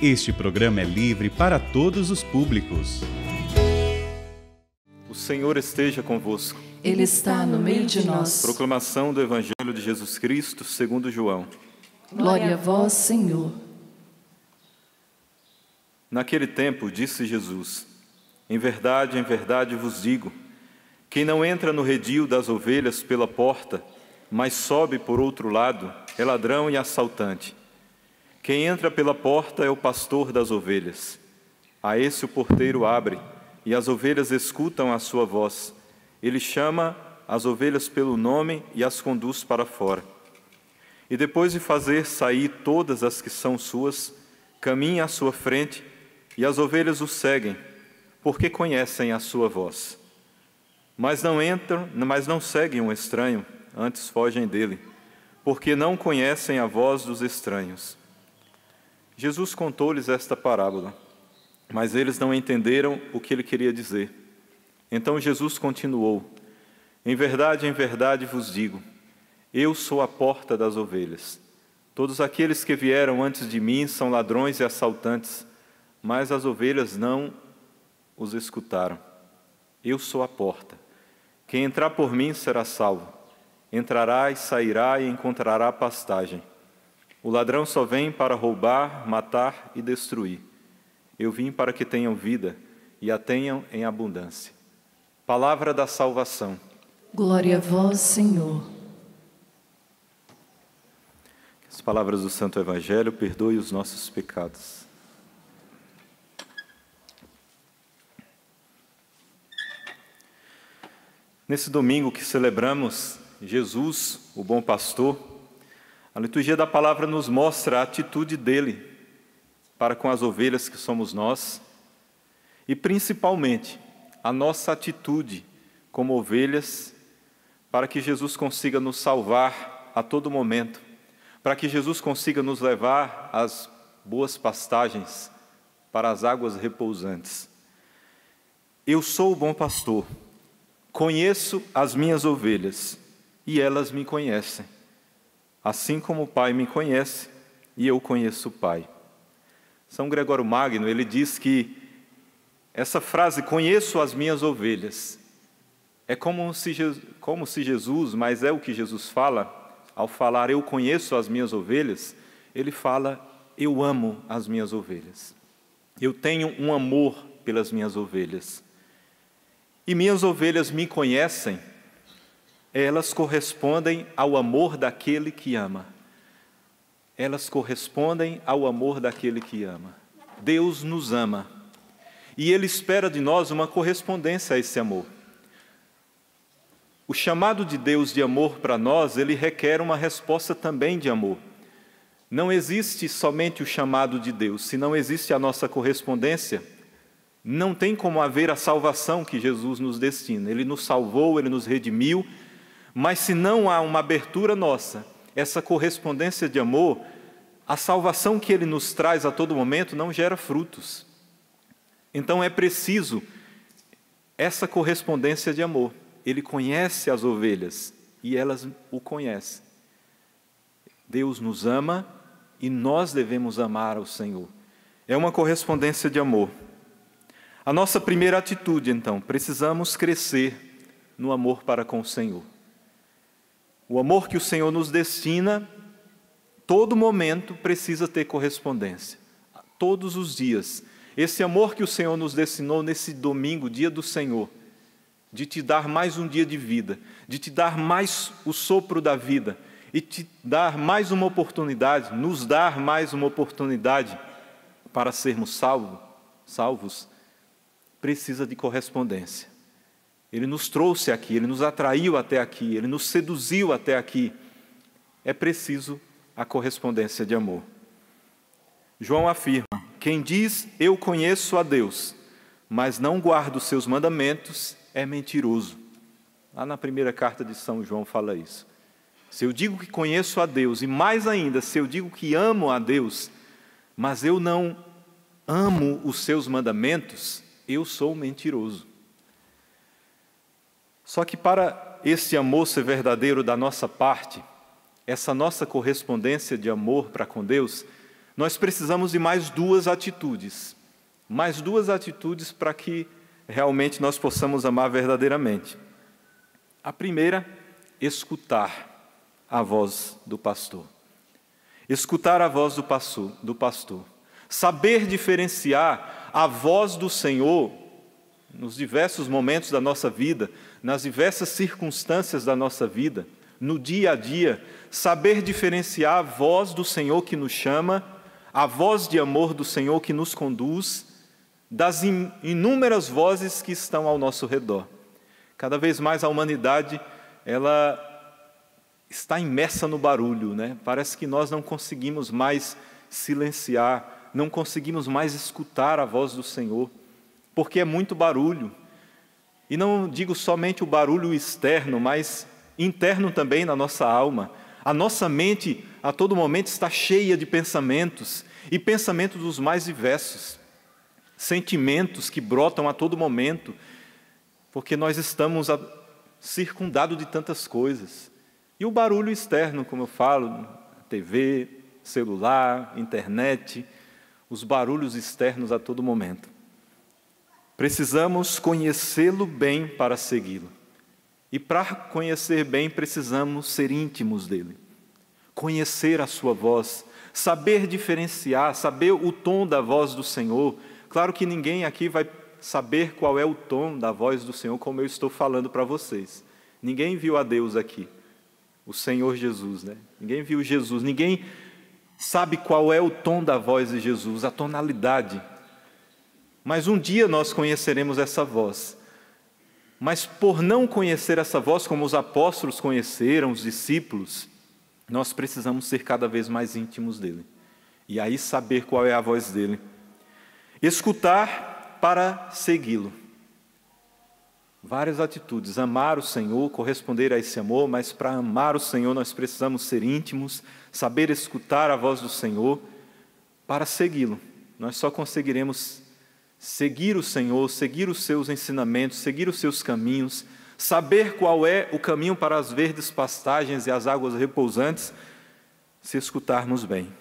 Este programa é livre para todos os públicos. O Senhor esteja convosco. Ele está no meio de nós. Proclamação do Evangelho de Jesus Cristo, segundo João. Glória a vós, Senhor. Naquele tempo disse Jesus: Em verdade, em verdade vos digo, quem não entra no redil das ovelhas pela porta, mas sobe por outro lado é ladrão e assaltante. Quem entra pela porta é o pastor das ovelhas. A esse o porteiro abre, e as ovelhas escutam a sua voz. Ele chama as ovelhas pelo nome e as conduz para fora. E depois de fazer sair todas as que são suas, caminha à sua frente, e as ovelhas o seguem, porque conhecem a sua voz. Mas não entram, mas não seguem um estranho, antes fogem dele, porque não conhecem a voz dos estranhos. Jesus contou-lhes esta parábola, mas eles não entenderam o que ele queria dizer. Então Jesus continuou: Em verdade, em verdade vos digo, eu sou a porta das ovelhas. Todos aqueles que vieram antes de mim são ladrões e assaltantes, mas as ovelhas não os escutaram. Eu sou a porta. Quem entrar por mim será salvo entrará e sairá e encontrará pastagem. O ladrão só vem para roubar, matar e destruir. Eu vim para que tenham vida e a tenham em abundância. Palavra da salvação. Glória a vós, Senhor. as palavras do Santo Evangelho perdoe os nossos pecados. Nesse domingo que celebramos Jesus, o bom pastor, a liturgia da palavra nos mostra a atitude dele para com as ovelhas que somos nós e principalmente a nossa atitude como ovelhas para que Jesus consiga nos salvar a todo momento, para que Jesus consiga nos levar às boas pastagens, para as águas repousantes. Eu sou o bom pastor, conheço as minhas ovelhas e elas me conhecem. Assim como o Pai me conhece e eu conheço o Pai. São Gregório Magno, ele diz que essa frase, conheço as minhas ovelhas, é como se, Jesus, como se Jesus, mas é o que Jesus fala, ao falar eu conheço as minhas ovelhas, ele fala eu amo as minhas ovelhas. Eu tenho um amor pelas minhas ovelhas. E minhas ovelhas me conhecem elas correspondem ao amor daquele que ama. Elas correspondem ao amor daquele que ama. Deus nos ama. E Ele espera de nós uma correspondência a esse amor. O chamado de Deus de amor para nós, ele requer uma resposta também de amor. Não existe somente o chamado de Deus, se não existe a nossa correspondência, não tem como haver a salvação que Jesus nos destina. Ele nos salvou, ele nos redimiu, mas se não há uma abertura nossa, essa correspondência de amor, a salvação que ele nos traz a todo momento não gera frutos. Então é preciso essa correspondência de amor. Ele conhece as ovelhas e elas o conhecem. Deus nos ama e nós devemos amar ao Senhor. É uma correspondência de amor. A nossa primeira atitude, então, precisamos crescer no amor para com o Senhor. O amor que o Senhor nos destina, todo momento precisa ter correspondência, todos os dias. Esse amor que o Senhor nos destinou nesse domingo, dia do Senhor, de te dar mais um dia de vida, de te dar mais o sopro da vida e te dar mais uma oportunidade, nos dar mais uma oportunidade para sermos salvos, salvos, precisa de correspondência. Ele nos trouxe aqui, ele nos atraiu até aqui, ele nos seduziu até aqui. É preciso a correspondência de amor. João afirma: Quem diz eu conheço a Deus, mas não guarda os seus mandamentos, é mentiroso. Lá na primeira carta de São João fala isso. Se eu digo que conheço a Deus, e mais ainda, se eu digo que amo a Deus, mas eu não amo os seus mandamentos, eu sou mentiroso. Só que para esse amor ser verdadeiro da nossa parte, essa nossa correspondência de amor para com Deus, nós precisamos de mais duas atitudes. Mais duas atitudes para que realmente nós possamos amar verdadeiramente. A primeira, escutar a voz do pastor. Escutar a voz do pastor, do pastor. Saber diferenciar a voz do Senhor nos diversos momentos da nossa vida, nas diversas circunstâncias da nossa vida, no dia a dia, saber diferenciar a voz do Senhor que nos chama, a voz de amor do Senhor que nos conduz, das inúmeras vozes que estão ao nosso redor. Cada vez mais a humanidade, ela está imersa no barulho, né? Parece que nós não conseguimos mais silenciar, não conseguimos mais escutar a voz do Senhor porque é muito barulho. E não digo somente o barulho externo, mas interno também na nossa alma. A nossa mente a todo momento está cheia de pensamentos, e pensamentos dos mais diversos, sentimentos que brotam a todo momento, porque nós estamos circundados de tantas coisas. E o barulho externo, como eu falo, TV, celular, internet, os barulhos externos a todo momento. Precisamos conhecê-lo bem para segui-lo. E para conhecer bem, precisamos ser íntimos dele. Conhecer a sua voz, saber diferenciar, saber o tom da voz do Senhor. Claro que ninguém aqui vai saber qual é o tom da voz do Senhor, como eu estou falando para vocês. Ninguém viu a Deus aqui, o Senhor Jesus, né? Ninguém viu Jesus, ninguém sabe qual é o tom da voz de Jesus, a tonalidade, mas um dia nós conheceremos essa voz. Mas por não conhecer essa voz como os apóstolos conheceram, os discípulos, nós precisamos ser cada vez mais íntimos dele. E aí saber qual é a voz dele. Escutar para segui-lo. Várias atitudes. Amar o Senhor, corresponder a esse amor, mas para amar o Senhor nós precisamos ser íntimos, saber escutar a voz do Senhor para segui-lo. Nós só conseguiremos Seguir o Senhor, seguir os seus ensinamentos, seguir os seus caminhos, saber qual é o caminho para as verdes pastagens e as águas repousantes, se escutarmos bem.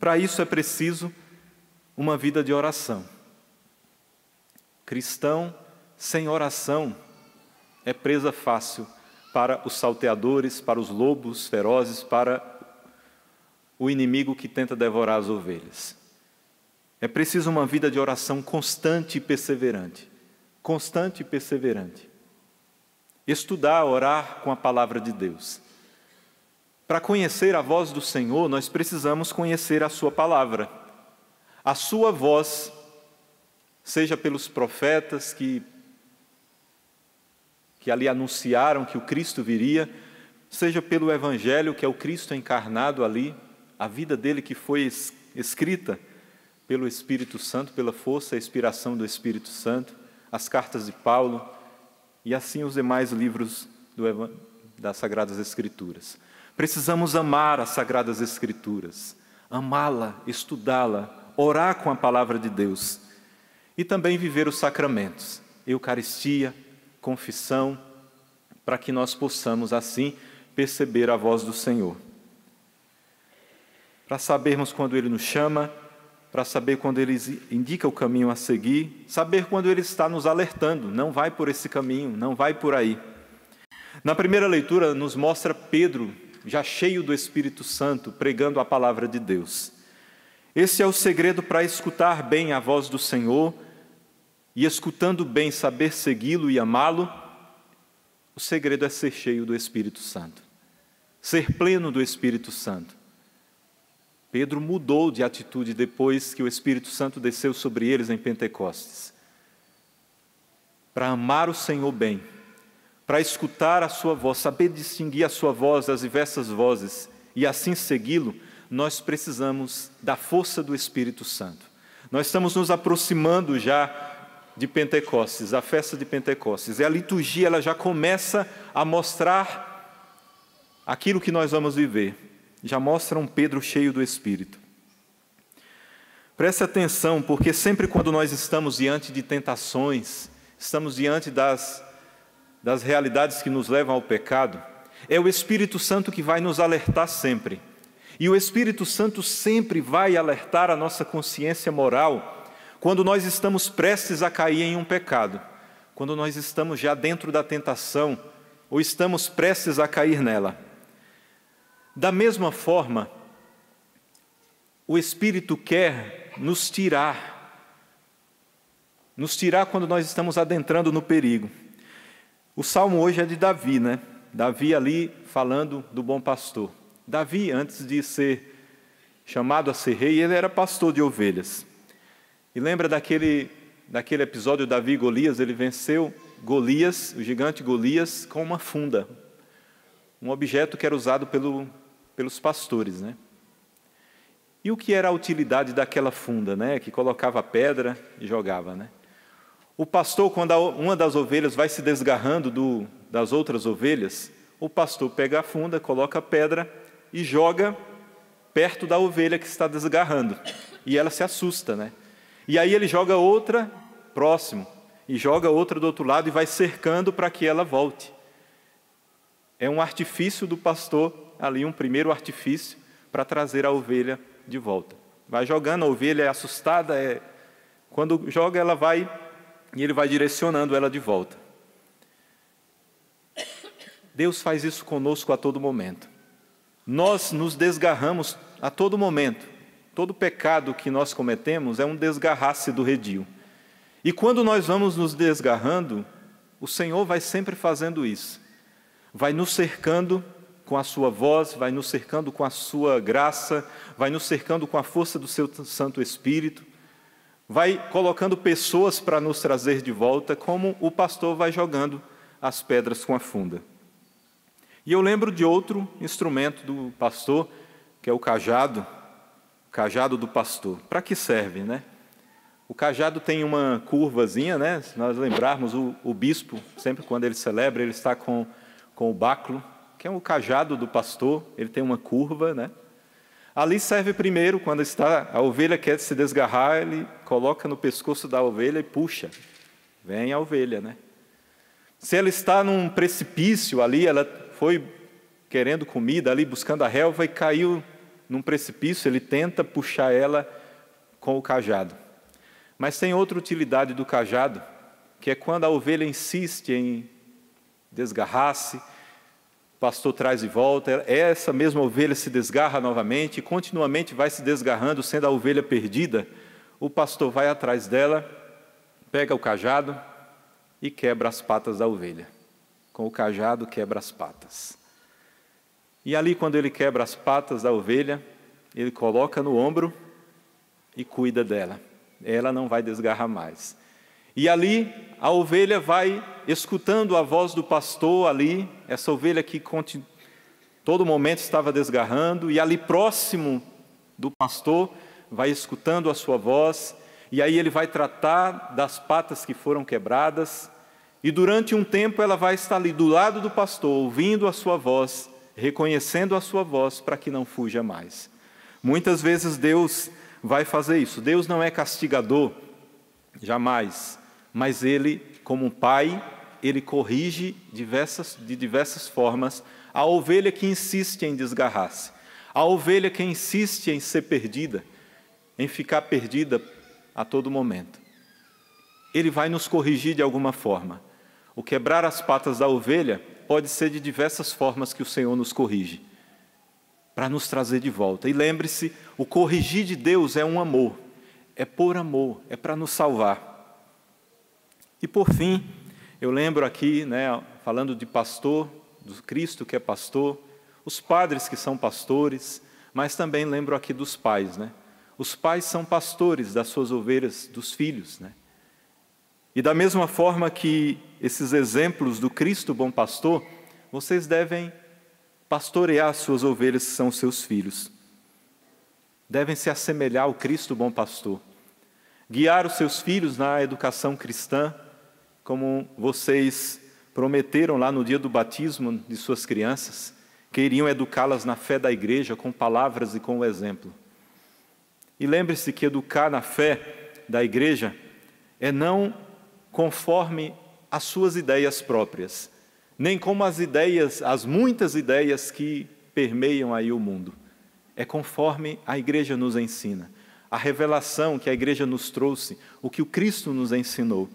Para isso é preciso uma vida de oração. Cristão sem oração é presa fácil para os salteadores, para os lobos ferozes, para o inimigo que tenta devorar as ovelhas. É preciso uma vida de oração constante e perseverante. Constante e perseverante. Estudar, orar com a palavra de Deus. Para conhecer a voz do Senhor, nós precisamos conhecer a Sua palavra. A Sua voz, seja pelos profetas que, que ali anunciaram que o Cristo viria, seja pelo Evangelho, que é o Cristo encarnado ali, a vida dele que foi escrita pelo Espírito Santo, pela força e inspiração do Espírito Santo, as cartas de Paulo e assim os demais livros do, das Sagradas Escrituras. Precisamos amar as Sagradas Escrituras, amá-la, estudá-la, orar com a palavra de Deus e também viver os sacramentos, Eucaristia, confissão, para que nós possamos assim perceber a voz do Senhor. Para sabermos quando Ele nos chama, para saber quando ele indica o caminho a seguir, saber quando ele está nos alertando, não vai por esse caminho, não vai por aí. Na primeira leitura, nos mostra Pedro, já cheio do Espírito Santo, pregando a palavra de Deus. Esse é o segredo para escutar bem a voz do Senhor e, escutando bem, saber segui-lo e amá-lo. O segredo é ser cheio do Espírito Santo, ser pleno do Espírito Santo. Pedro mudou de atitude depois que o Espírito Santo desceu sobre eles em Pentecostes. Para amar o Senhor bem, para escutar a sua voz, saber distinguir a sua voz das diversas vozes e assim segui-lo, nós precisamos da força do Espírito Santo. Nós estamos nos aproximando já de Pentecostes, a festa de Pentecostes. E a liturgia ela já começa a mostrar aquilo que nós vamos viver já mostra um Pedro cheio do Espírito. Preste atenção, porque sempre quando nós estamos diante de tentações, estamos diante das, das realidades que nos levam ao pecado, é o Espírito Santo que vai nos alertar sempre. E o Espírito Santo sempre vai alertar a nossa consciência moral quando nós estamos prestes a cair em um pecado, quando nós estamos já dentro da tentação ou estamos prestes a cair nela. Da mesma forma, o Espírito quer nos tirar, nos tirar quando nós estamos adentrando no perigo. O salmo hoje é de Davi, né? Davi ali falando do bom pastor. Davi, antes de ser chamado a ser rei, ele era pastor de ovelhas. E lembra daquele, daquele episódio Davi e Golias? Ele venceu Golias, o gigante Golias, com uma funda, um objeto que era usado pelo pelos pastores, né? E o que era a utilidade daquela funda, né? Que colocava pedra e jogava, né? O pastor, quando uma das ovelhas vai se desgarrando do, das outras ovelhas, o pastor pega a funda, coloca a pedra e joga perto da ovelha que está desgarrando. E ela se assusta, né? E aí ele joga outra próximo, e joga outra do outro lado e vai cercando para que ela volte. É um artifício do pastor, ali um primeiro artifício para trazer a ovelha de volta. Vai jogando, a ovelha é assustada, é... quando joga ela vai e ele vai direcionando ela de volta. Deus faz isso conosco a todo momento. Nós nos desgarramos a todo momento. Todo pecado que nós cometemos é um desgarrar-se do redil. E quando nós vamos nos desgarrando, o Senhor vai sempre fazendo isso vai nos cercando com a sua voz, vai nos cercando com a sua graça, vai nos cercando com a força do seu Santo Espírito, vai colocando pessoas para nos trazer de volta, como o pastor vai jogando as pedras com a funda. E eu lembro de outro instrumento do pastor, que é o cajado, o cajado do pastor. Para que serve, né? O cajado tem uma curvazinha, né? Se nós lembrarmos, o, o bispo, sempre quando ele celebra, ele está com com o báculo, que é um cajado do pastor, ele tem uma curva, né? Ali serve primeiro, quando está a ovelha quer se desgarrar, ele coloca no pescoço da ovelha e puxa. Vem a ovelha, né? Se ela está num precipício ali, ela foi querendo comida ali, buscando a relva e caiu num precipício, ele tenta puxar ela com o cajado. Mas tem outra utilidade do cajado, que é quando a ovelha insiste em desgarrasse, pastor traz de volta, essa mesma ovelha se desgarra novamente, continuamente vai se desgarrando, sendo a ovelha perdida. O pastor vai atrás dela, pega o cajado e quebra as patas da ovelha. Com o cajado, quebra as patas. E ali, quando ele quebra as patas da ovelha, ele coloca no ombro e cuida dela. Ela não vai desgarrar mais. E ali a ovelha vai escutando a voz do pastor ali, essa ovelha que todo momento estava desgarrando, e ali próximo do pastor vai escutando a sua voz, e aí ele vai tratar das patas que foram quebradas, e durante um tempo ela vai estar ali do lado do pastor, ouvindo a sua voz, reconhecendo a sua voz para que não fuja mais. Muitas vezes Deus vai fazer isso. Deus não é castigador, jamais mas ele, como pai, ele corrige diversas, de diversas formas a ovelha que insiste em desgarrar-se, a ovelha que insiste em ser perdida, em ficar perdida a todo momento. Ele vai nos corrigir de alguma forma. O quebrar as patas da ovelha pode ser de diversas formas que o Senhor nos corrige, para nos trazer de volta. E lembre-se, o corrigir de Deus é um amor, é por amor, é para nos salvar. E por fim, eu lembro aqui, né, falando de pastor, do Cristo que é pastor, os padres que são pastores, mas também lembro aqui dos pais, né? Os pais são pastores das suas ovelhas, dos filhos, né? E da mesma forma que esses exemplos do Cristo bom pastor, vocês devem pastorear suas ovelhas que são seus filhos. Devem se assemelhar ao Cristo bom pastor. Guiar os seus filhos na educação cristã, como vocês prometeram lá no dia do batismo de suas crianças, que iriam educá-las na fé da igreja com palavras e com o exemplo. E lembre-se que educar na fé da igreja é não conforme as suas ideias próprias, nem como as ideias, as muitas ideias que permeiam aí o mundo. É conforme a igreja nos ensina, a revelação que a igreja nos trouxe, o que o Cristo nos ensinou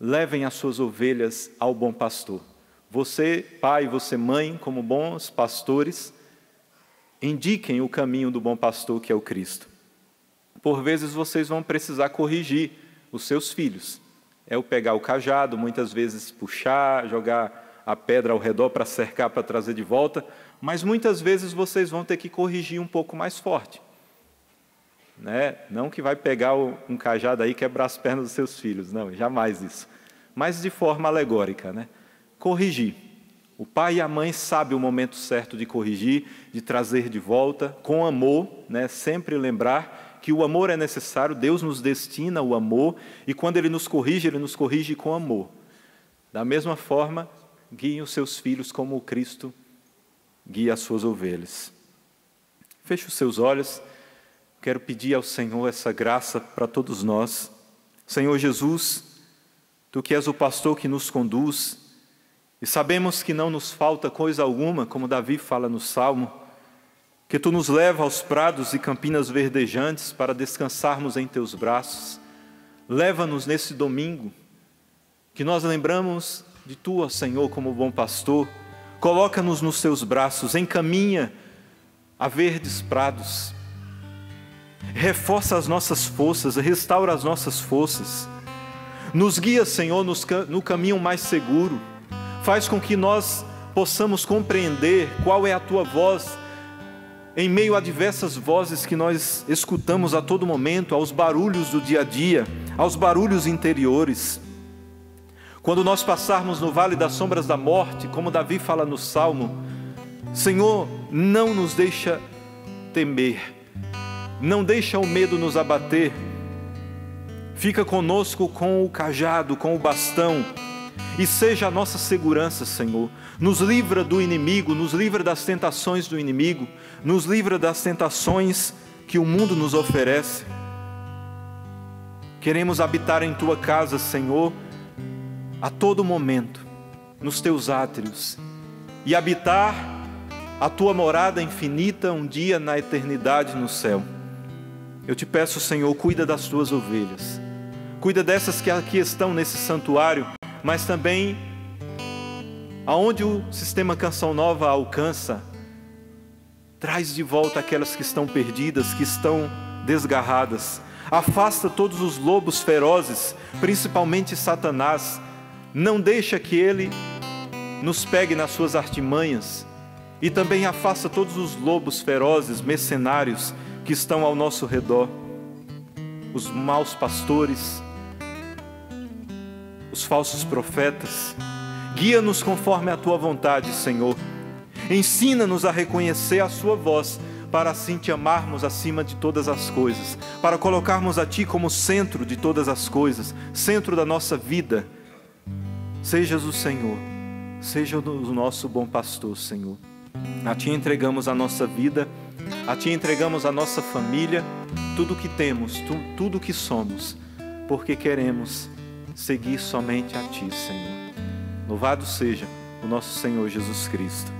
levem as suas ovelhas ao bom pastor. Você, pai, você, mãe, como bons pastores, indiquem o caminho do bom pastor que é o Cristo. Por vezes vocês vão precisar corrigir os seus filhos. É o pegar o cajado, muitas vezes puxar, jogar a pedra ao redor para cercar, para trazer de volta, mas muitas vezes vocês vão ter que corrigir um pouco mais forte. Né? Não que vai pegar um cajado aí e quebrar as pernas dos seus filhos, não, jamais isso. Mas de forma alegórica, né? Corrigir. O pai e a mãe sabem o momento certo de corrigir, de trazer de volta, com amor, né? sempre lembrar que o amor é necessário, Deus nos destina o amor, e quando Ele nos corrige, Ele nos corrige com amor. Da mesma forma, guiem os seus filhos como o Cristo guia as suas ovelhas. Feche os seus olhos. Quero pedir ao Senhor essa graça para todos nós. Senhor Jesus, tu que és o pastor que nos conduz, e sabemos que não nos falta coisa alguma, como Davi fala no Salmo, que tu nos leva aos prados e campinas verdejantes para descansarmos em teus braços. Leva-nos nesse domingo, que nós lembramos de tu, Senhor, como bom pastor. Coloca-nos nos teus braços, encaminha a verdes prados reforça as nossas forças, restaura as nossas forças. Nos guia, Senhor, no caminho mais seguro. Faz com que nós possamos compreender qual é a tua voz em meio a diversas vozes que nós escutamos a todo momento, aos barulhos do dia a dia, aos barulhos interiores. Quando nós passarmos no vale das sombras da morte, como Davi fala no Salmo, Senhor, não nos deixa temer não deixa o medo nos abater. Fica conosco com o cajado, com o bastão, e seja a nossa segurança, Senhor. Nos livra do inimigo, nos livra das tentações do inimigo, nos livra das tentações que o mundo nos oferece. Queremos habitar em tua casa, Senhor, a todo momento, nos teus átrios, e habitar a tua morada infinita um dia na eternidade no céu. Eu te peço, Senhor, cuida das tuas ovelhas. Cuida dessas que aqui estão nesse santuário, mas também aonde o sistema Canção Nova alcança, traz de volta aquelas que estão perdidas, que estão desgarradas. Afasta todos os lobos ferozes, principalmente Satanás. Não deixa que ele nos pegue nas suas artimanhas. E também afasta todos os lobos ferozes, mercenários, que estão ao nosso redor, os maus pastores, os falsos profetas. Guia-nos conforme a tua vontade, Senhor. Ensina-nos a reconhecer a Sua voz, para assim te amarmos acima de todas as coisas, para colocarmos a Ti como centro de todas as coisas, centro da nossa vida. Sejas o Senhor, seja o nosso bom pastor, Senhor. A Ti entregamos a nossa vida a Ti entregamos a nossa família, tudo o que temos, tu, tudo o que somos, porque queremos seguir somente a Ti, Senhor. Louvado seja o nosso Senhor Jesus Cristo.